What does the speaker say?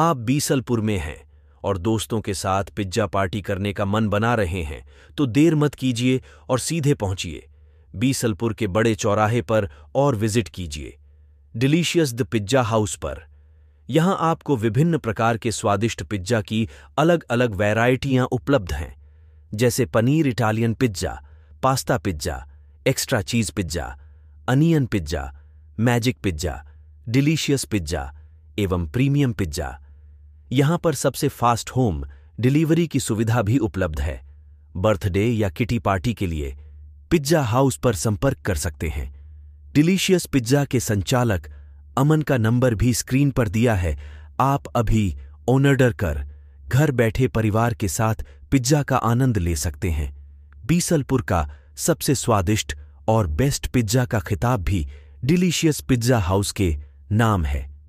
आप बीसलपुर में हैं और दोस्तों के साथ पिज्जा पार्टी करने का मन बना रहे हैं तो देर मत कीजिए और सीधे पहुंचिए बीसलपुर के बड़े चौराहे पर और विजिट कीजिए डिलीशियस द पिज्जा हाउस पर यहां आपको विभिन्न प्रकार के स्वादिष्ट पिज्जा की अलग अलग वैरायटियां उपलब्ध हैं जैसे paneer Italian pizza pasta pizza extra cheese pizza onion pizza magic pizza delicious pizza एवं प्रीमियम पिज्जा यहाँ पर सबसे फास्ट होम डिलीवरी की सुविधा भी उपलब्ध है बर्थडे या किटी पार्टी के लिए पिज्जा हाउस पर संपर्क कर सकते हैं डिलीशियस पिज्जा के संचालक अमन का नंबर भी स्क्रीन पर दिया है आप अभी ऑनर्डर कर घर बैठे परिवार के साथ पिज्जा का आनंद ले सकते हैं बीसलपुर का सबसे स्वादिष्ट और बेस्ट पिज्जा का खिताब भी डिलीशियस पिज्जा हाउस के नाम है